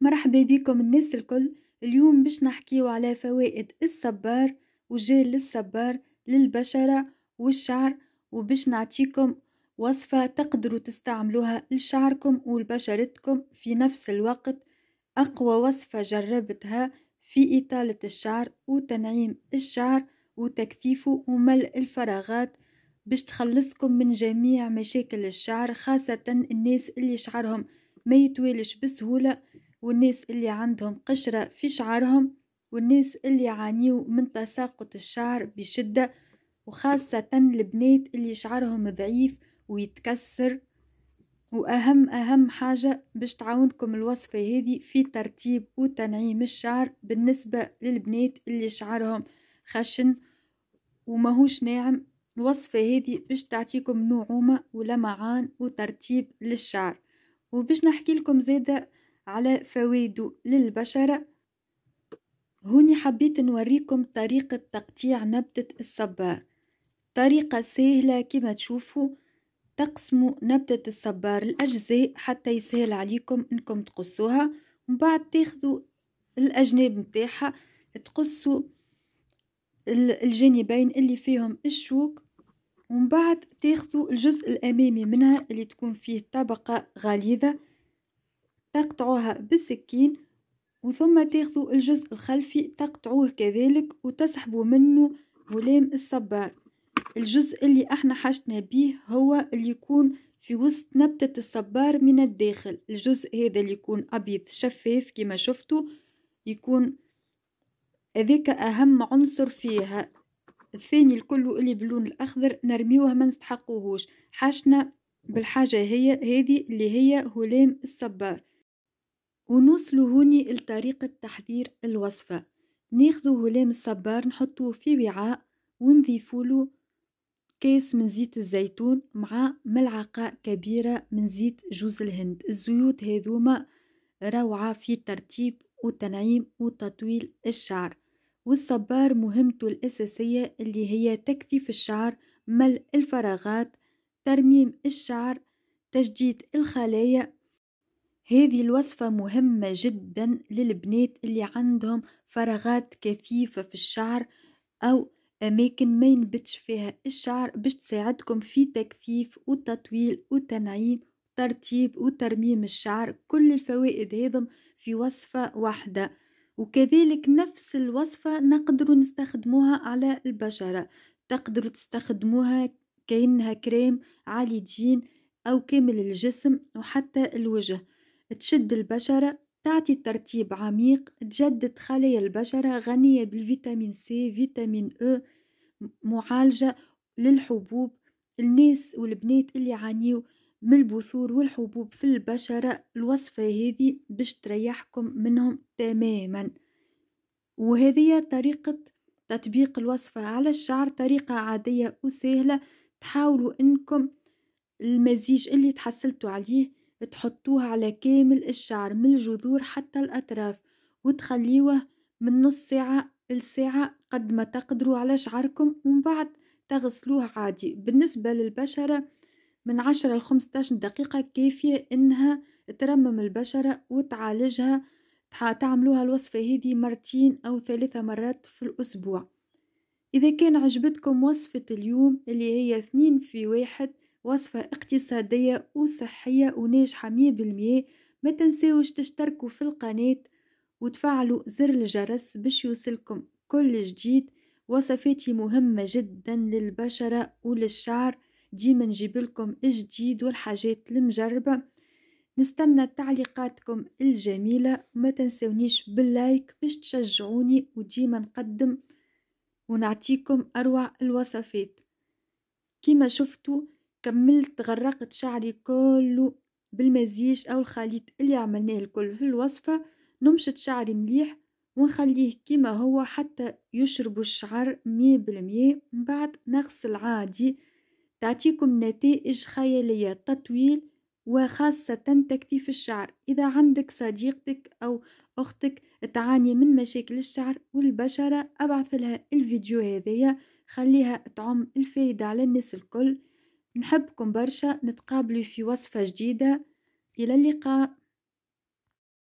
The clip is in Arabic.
مرحبا بكم الناس الكل اليوم باش نحكيو على فوائد الصبار وجيل الصبار للبشرة والشعر وباش نعطيكم وصفة تقدروا تستعملوها لشعركم ولبشرتكم في نفس الوقت أقوى وصفة جربتها في إطالة الشعر وتنعيم الشعر وتكثيفه وملء الفراغات باش تخلصكم من جميع مشاكل الشعر خاصة الناس اللي شعرهم ما يتوالش بسهولة والناس اللي عندهم قشرة في شعرهم والناس اللي يعانيو من تساقط الشعر بشدة وخاصة البنات اللي شعرهم ضعيف ويتكسر وأهم أهم حاجة باش تعاونكم الوصفة هذه في ترتيب وتنعيم الشعر بالنسبة للبنات اللي شعرهم خشن هوش ناعم الوصفة هذه باش تعطيكم نعومة ولمعان وترتيب للشعر وباش نحكي لكم زاده على فوائده للبشرة هوني حبيت نوريكم طريقة تقطيع نبتة الصبار طريقة سهلة كما تشوفوا تقسموا نبتة الصبار الأجزاء حتى يسهل عليكم أنكم تقصوها ومن بعد تاخذوا الأجناب متاحة تقصوا الجانبين اللي فيهم الشوك ومن بعد تاخذوا الجزء الأمامي منها اللي تكون فيه طبقة غليظة تقطعوها بالسكين وثم تاخذوا الجزء الخلفي تقطعوه كذلك وتسحبوا منه غلام الصبار الجزء اللي احنا حشنا بيه هو اللي يكون في وسط نبتة الصبار من الداخل الجزء هذا اللي يكون أبيض شفاف كما شفتوا يكون هذاك أهم عنصر فيها الثاني الكل اللي باللون الأخضر نرميوه ما نستحقوهوش حشنا بالحاجة هي هذه اللي هي هلام الصبار ونوصلو هوني لطريقة تحضير الوصفة ناخذو غلام الصبار نحطوه في وعاء ونضيفوله كاس من زيت الزيتون مع ملعقة كبيرة من زيت جوز الهند الزيوت هذوما روعة في ترتيب وتنعيم وتطويل الشعر والصبار مهمته الأساسية اللي هي تكثيف الشعر ملء الفراغات ترميم الشعر تجديد الخلايا هذه الوصفة مهمة جدا للبنات اللي عندهم فراغات كثيفة في الشعر أو أماكن ما ينبتش فيها الشعر باش تساعدكم في تكثيف وتطويل وتنعيم ترتيب وترميم الشعر كل الفوائد هذم في وصفة واحدة وكذلك نفس الوصفة نقدر نستخدموها على البشرة تقدروا تستخدموها كأنها كريم عالي دين أو كامل الجسم وحتى الوجه تشد البشرة تعطي ترتيب عميق تجدد خلايا البشرة غنية بالفيتامين سي فيتامين أو معالجة للحبوب الناس والبنات اللي عانيو من البثور والحبوب في البشرة الوصفة هذه باش تريحكم منهم تماما وهذه طريقة تطبيق الوصفة على الشعر طريقة عادية وسهلة تحاولوا انكم المزيج اللي تحصلتوا عليه بتحطوها على كامل الشعر من الجذور حتى الأطراف وتخليوه من نص ساعة لساعة قد ما تقدروا على شعركم ومن بعد تغسلوه عادي بالنسبة للبشرة من عشرة لخمستاشر دقيقة كافية إنها ترمم البشرة وتعالجها تعملوها الوصفة هذه مرتين أو ثلاثة مرات في الأسبوع إذا كان عجبتكم وصفة اليوم اللي هي اثنين في واحد وصفة اقتصادية وصحية وناجحة مية بالمية ما تنساوش تشتركوا في القناة وتفعلوا زر الجرس باش يوصلكم كل جديد وصفاتي مهمة جدا للبشرة وللشعر ديما نجيب لكم الجديد والحاجات المجربة نستنى تعليقاتكم الجميلة وما تنسونيش باللايك باش تشجعوني وديما نقدم ونعطيكم أروع الوصفات كما شفتوا كملت غرقت شعري كله بالمزيج أو الخليط اللي عملناه الكل في الوصفة نمشط شعري مليح ونخليه كيما هو حتى يشرب الشعر مية بالمية بعد نغسل عادي تعطيكم نتائج خيالية تطويل وخاصة تكثيف الشعر إذا عندك صديقتك أو أختك تعاني من مشاكل الشعر والبشرة أبعث لها الفيديو هذايا خليها تعم الفايدة على الناس الكل نحبكم برشا نتقابلوا في وصفة جديدة إلى اللقاء